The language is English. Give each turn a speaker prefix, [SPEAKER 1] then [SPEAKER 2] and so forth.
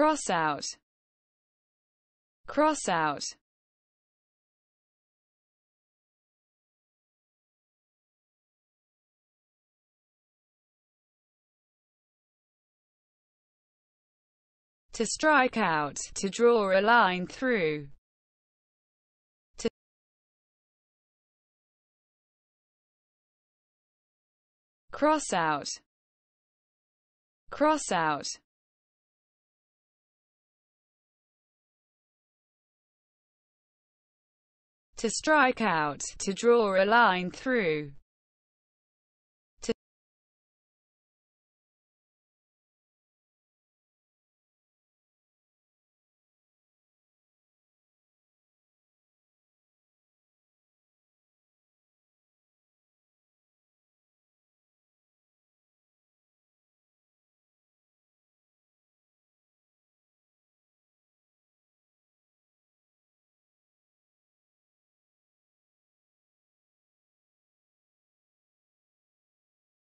[SPEAKER 1] cross out, cross out. To strike out, to draw a line through. To cross out, cross out. to strike out, to draw a line through.